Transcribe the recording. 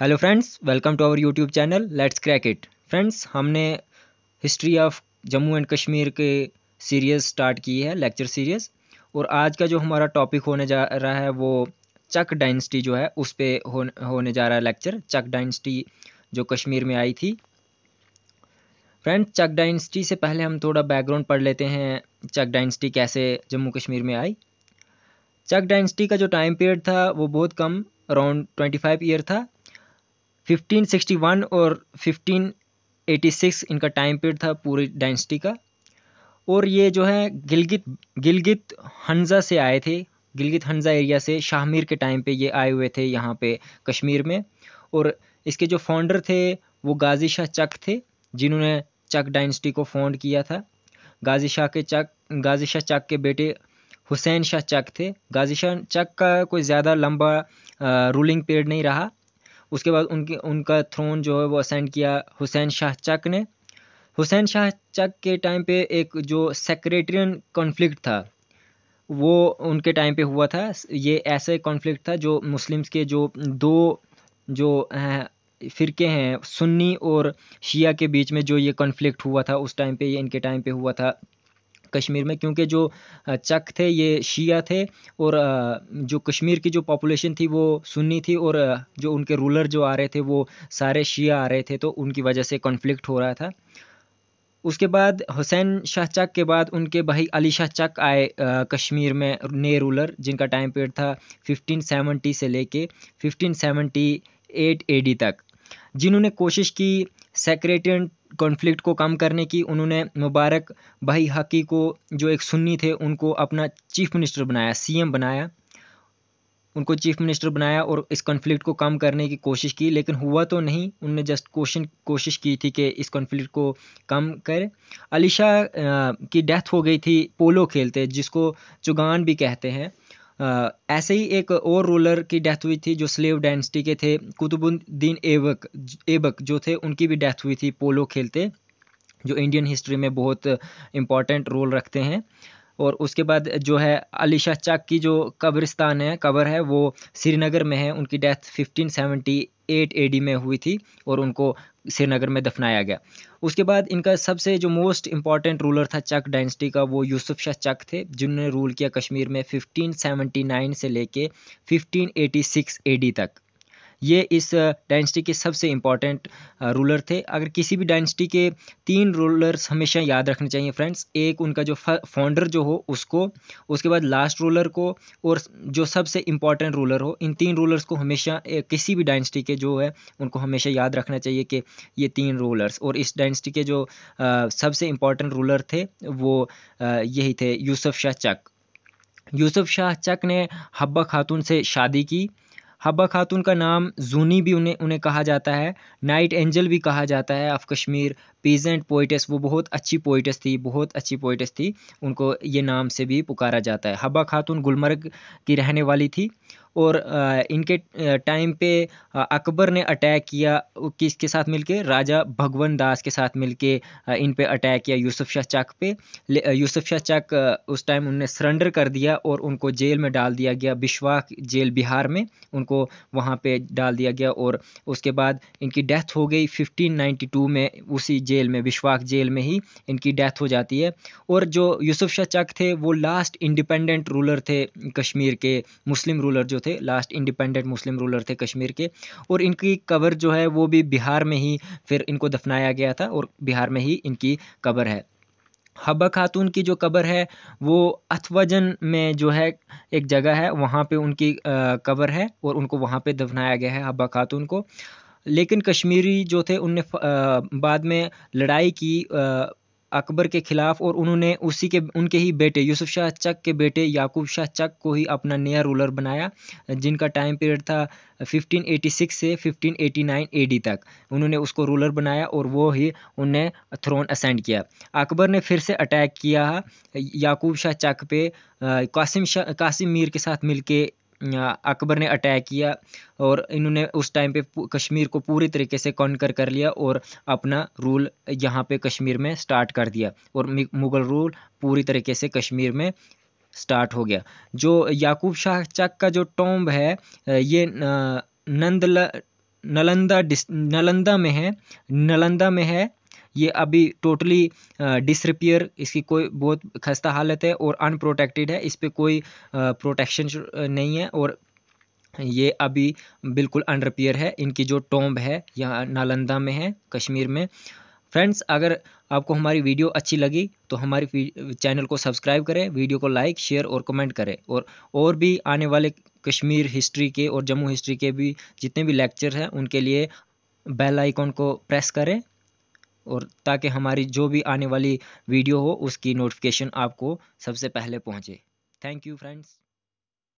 hello friends welcome to our YouTube channel let's crack it friends हमने history of Jammu and Kashmir के series start की है lecture series और आज का जो हमारा टॉपिक होने जा रहा है वो चक डाइनेस्टी जो है उस पर होने जा रहा है लेक्चर चक डाइनेस्टी जो कश्मीर में आई थी फ्रेंड्स चक डाइनेस्टी से पहले हम थोड़ा बैकग्राउंड पढ़ लेते हैं चक डाइनेस्टी कैसे जम्मू कश्मीर में आई चक डाइनेस्टी का जो टाइम पीरियड था वो बहुत कम अराउंड ट्वेंटी फाइव ईयर था 1561 और 1586 इनका टाइम पीरियड था पूरी डायनेस्टी का और ये जो है गिलगित गिलगित हंजा से आए थे गिलगित हंजा एरिया से शाहमीर के टाइम पे ये आए हुए थे यहाँ पे कश्मीर में और इसके जो फाउंडर थे वो गाजी शाह चक थे जिन्होंने चक डायनेस्टी को फाउंड किया था गाजी शाह के चक गाजी शाह चक के बेटे हुसैन शाह चक थे गाजी शाह चक का कोई ज़्यादा लंबा रूलिंग पीरियड नहीं रहा उसके बाद उनके उनका थ्रोन जो है वो असेंड किया हुसैन शाह चक ने हुसैन शाह चक के टाइम पे एक जो सेक्रेटरियन कॉन्फ्लिक्ट था वो उनके टाइम पे हुआ था ये ऐसे कॉन्फ्लिक्ट था जो मुस्लिम्स के जो दो जो फ़िरके हैं सुन्नी और शिया के बीच में जो ये कॉन्फ्लिक्ट हुआ था उस टाइम पे ये इनके टाइम पे हुआ था कश्मीर में क्योंकि जो चक थे ये शिया थे और जो कश्मीर की जो पॉपुलेशन थी वो सुन्नी थी और जो उनके रूलर जो आ रहे थे वो सारे शिया आ रहे थे तो उनकी वजह से कॉन्फ्लिक्ट हो रहा था उसके बाद हुसैन शाह चक के बाद उनके भाई अली शाह चक आए कश्मीर में नए रूलर जिनका टाइम पीरियड था 1570 से लेके 1578 एडी तक जिन्होंने कोशिश की सेक्रेटेन कॉन्फ्लिक्ट को कम करने की उन्होंने मुबारक भाई हकी को जो एक सुन्नी थे उनको अपना चीफ मिनिस्टर बनाया सीएम बनाया उनको चीफ मिनिस्टर बनाया और इस कॉन्फ्लिक्ट को कम करने की कोशिश की लेकिन हुआ तो नहीं उनने जस्ट क्वेश्चन कोशिश की थी कि इस कॉन्फ्लिक्ट को कम करें अलीशा की डेथ हो गई थी पोलो खेलते जिसको चुगान भी कहते हैं ऐसे ही एक और रूलर की डेथ हुई थी जो स्लेव डायनेस्टी के थे कुतुबुद्दीन एबक एबक जो थे उनकी भी डेथ हुई थी पोलो खेलते जो इंडियन हिस्ट्री में बहुत इंपॉर्टेंट रोल रखते हैं और उसके बाद जो है अली शाह चाक की जो कब्रिस्तान है कब्र है वो श्रीनगर में है उनकी डेथ 1578 डी में हुई थी और उनको श्रीनगर में दफनाया गया उसके बाद इनका सबसे जो मोस्ट इंपॉर्टेंट रूलर था चक डायनेस्टी का वो यूसुफ शाह चक थे जिन्होंने रूल किया कश्मीर में 1579 से लेके 1586 एडी तक ये इस डायनेस्टी के सबसे इम्पॉर्टेंट रूलर थे अगर किसी भी डायनेस्टी के तीन रूलर्स हमेशा याद रखने चाहिए फ्रेंड्स एक उनका जो फाउंडर जो हो उसको उसके बाद लास्ट रूलर को और जो सबसे इंपॉर्टेंट रूलर हो इन तीन रूलर्स को हमेशा किसी भी डायनेस्टी के जो है उनको हमेशा याद रखना चाहिए कि ये तीन रूलर्स और इस डायनेस्टी के जो आ, सबसे इम्पॉर्टेंट रूलर थे वो यही थे यूसुफ शाह चक यूसुफ शाह चक ने हब्बा खातून से शादी की हब्बा खातून का नाम जूनी भी उन्हें उन्हें कहा जाता है नाइट एंजल भी कहा जाता है ऑफ कश्मीर पीजेंट पोइटस वो बहुत अच्छी पोइटस थी बहुत अच्छी पोइटस थी उनको ये नाम से भी पुकारा जाता है हबा खातून गुलमर्ग की रहने वाली थी और इनके टाइम पे अकबर ने अटैक किया किसके साथ मिलके राजा भगवन दास के साथ मिलके इन पे अटैक किया यूसुफ शाह चक पे यूसुफ शाह चक उस टाइम उनने सरेंडर कर दिया और उनको जेल में डाल दिया गया बिश्वाक जेल बिहार में उनको वहाँ पे डाल दिया गया और उसके बाद इनकी डेथ हो गई 1592 में उसी जेल जेल में विश्वाक जेल में ही इनकी डेथ हो जाती है और जो यूसुफ शाह चक थे वो लास्ट इंडिपेंडेंट रूलर थे कश्मीर के मुस्लिम रूलर जो थे लास्ट इंडिपेंडेंट मुस्लिम रूलर थे कश्मीर के और इनकी कबर जो है वो भी बिहार में ही फिर इनको दफनाया गया था और बिहार में ही इनकी कबर है हबा खातून की जो कबर है वो अथवजन में जो है एक जगह है वहाँ पे उनकी कबर है और उनको वहाँ पे दफनाया गया है हबा खातून को लेकिन कश्मीरी जो थे उनने बाद में लड़ाई की अकबर के ख़िलाफ़ और उन्होंने उसी के उनके ही बेटे यूसुफ शाह चक के बेटे याकूब शाह चक को ही अपना नया रूलर बनाया जिनका टाइम पीरियड था 1586 से 1589 एडी तक उन्होंने उसको रूलर बनाया और वो ही उन्हें थ्रोन असेंड किया अकबर ने फिर से अटैक किया याकूब शाह चक पे कासिम शाह कासिम मीर के साथ मिलके अकबर ने अटैक किया और इन्होंने उस टाइम पे कश्मीर को पूरी तरीके से कॉन्कर कर लिया और अपना रूल यहाँ पे कश्मीर में स्टार्ट कर दिया और मुग़ल रूल पूरी तरीके से कश्मीर में स्टार्ट हो गया जो याकूब शाह चक का जो टॉम्ब है ये नंदला नलंदा डिस नलंदा में है नलंदा में है ये अभी टोटली डिसरिपियर इसकी कोई बहुत खस्ता हालत है और अनप्रोटेक्टेड है इस पर कोई प्रोटेक्शन नहीं है और ये अभी बिल्कुल अनरिपेयर है इनकी जो टोंब है यहाँ नालंदा में है कश्मीर में फ्रेंड्स अगर आपको हमारी वीडियो अच्छी लगी तो हमारी चैनल को सब्सक्राइब करें वीडियो को लाइक शेयर और कमेंट करें और और भी आने वाले कश्मीर हिस्ट्री के और जम्मू हिस्ट्री के भी जितने भी लेक्चर हैं उनके लिए बेल आइकॉन को प्रेस करें और ताकि हमारी जो भी आने वाली वीडियो हो उसकी नोटिफिकेशन आपको सबसे पहले पहुंचे थैंक यू फ्रेंड्स